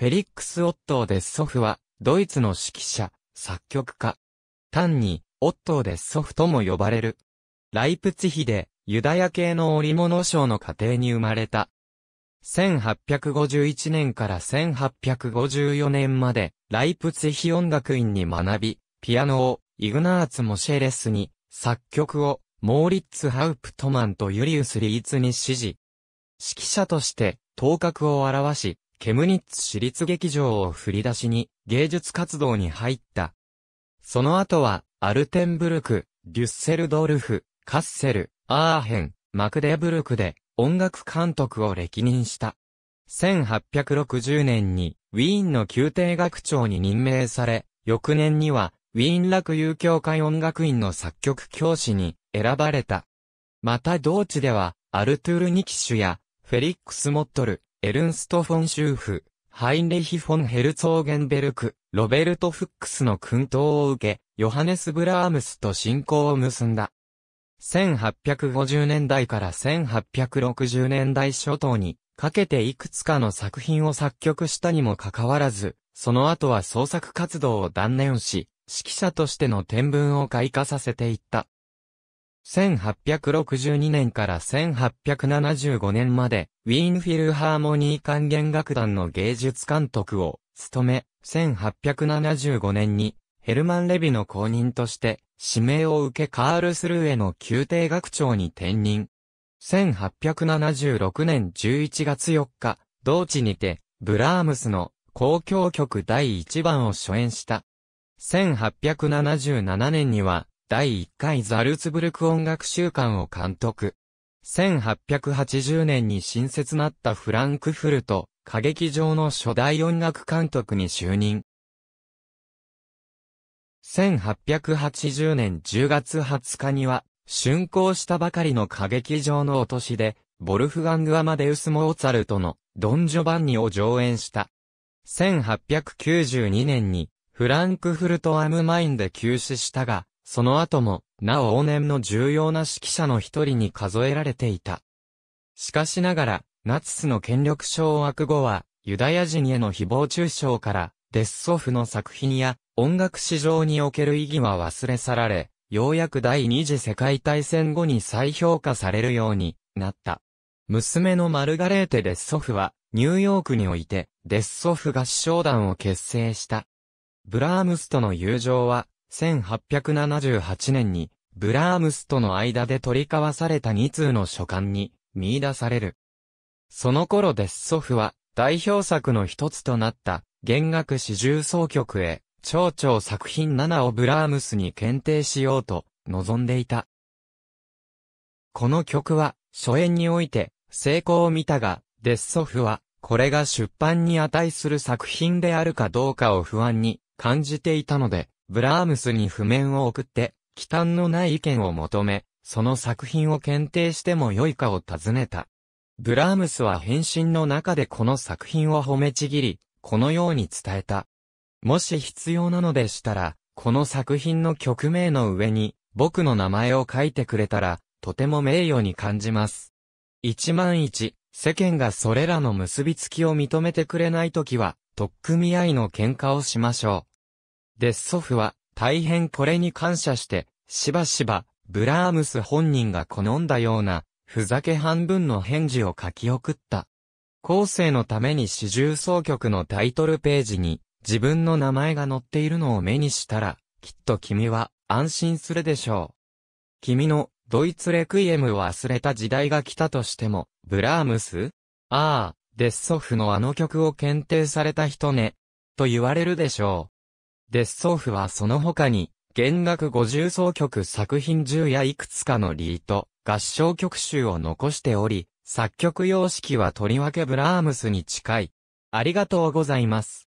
フェリックス・オットー・デッソフは、ドイツの指揮者、作曲家。単に、オットー・デッソフとも呼ばれる。ライプツヒで、ユダヤ系の織物商の家庭に生まれた。1851年から1854年まで、ライプツヒ音楽院に学び、ピアノを、イグナーツ・モシェレスに、作曲を、モーリッツ・ハウプトマンとユリウス・リーツに指示。指揮者として、頭角を現し、ケムニッツ市立劇場を振り出しに芸術活動に入った。その後は、アルテンブルク、デュッセルドルフ、カッセル、アーヘン、マクデブルクで音楽監督を歴任した。1860年にウィーンの宮廷学長に任命され、翌年にはウィーン楽友協会音楽院の作曲教師に選ばれた。また同地ではアルトゥール・ニキシュやフェリックス・モットル、エルンスト・フォン・シューフ、ハインレヒ・フォン・ヘルツォーゲンベルク、ロベルト・フックスの訓導を受け、ヨハネス・ブラームスと信仰を結んだ。1850年代から1860年代初頭にかけていくつかの作品を作曲したにもかかわらず、その後は創作活動を断念し、指揮者としての天文を開花させていった。1862年から1875年まで、ウィーンフィルハーモニー管弦楽団の芸術監督を務め、1875年に、ヘルマン・レビの公認として、指名を受けカールスルーへの宮廷学長に転任。1876年11月4日、同地にて、ブラームスの公共曲第1番を初演した。1877年には、第1回ザルツブルク音楽週間を監督。1880年に新設なったフランクフルト、歌劇場の初代音楽監督に就任。1880年10月20日には、竣工したばかりの歌劇場の落としで、ボルフガング・アマデウス・モーツァルトのドン・ジョバンニを上演した。1892年にフランクフルト・アム・マインで急死したが、その後も、なお往年の重要な指揮者の一人に数えられていた。しかしながら、ナチスの権力掌握後は、ユダヤ人への誹謗中傷から、デッソフの作品や音楽史上における意義は忘れ去られ、ようやく第二次世界大戦後に再評価されるようになった。娘のマルガレーテ・デッソフは、ニューヨークにおいて、デッソフ合唱団を結成した。ブラームスとの友情は、1878年に、ブラームスとの間で取り交わされた2通の書簡に見出される。その頃デッソフは代表作の一つとなった弦楽四重奏曲へ蝶々作品7をブラームスに検定しようと望んでいた。この曲は初演において成功を見たがデッソフはこれが出版に値する作品であるかどうかを不安に感じていたのでブラームスに譜面を送って、忌憚のない意見を求め、その作品を検定しても良いかを尋ねた。ブラームスは返信の中でこの作品を褒めちぎり、このように伝えた。もし必要なのでしたら、この作品の曲名の上に、僕の名前を書いてくれたら、とても名誉に感じます。一万一、世間がそれらの結びつきを認めてくれないときは、とっくみ合いの喧嘩をしましょう。デッソフは、大変これに感謝して、しばしば、ブラームス本人が好んだような、ふざけ半分の返事を書き送った。後世のために四重奏曲のタイトルページに、自分の名前が載っているのを目にしたら、きっと君は安心するでしょう。君のドイツレクイエムを忘れた時代が来たとしても、ブラームスああ、デッソフのあの曲を検定された人ね、と言われるでしょう。デッソーフはその他に、弦楽50奏曲作品中やいくつかのリート、合唱曲集を残しており、作曲様式はとりわけブラームスに近い。ありがとうございます。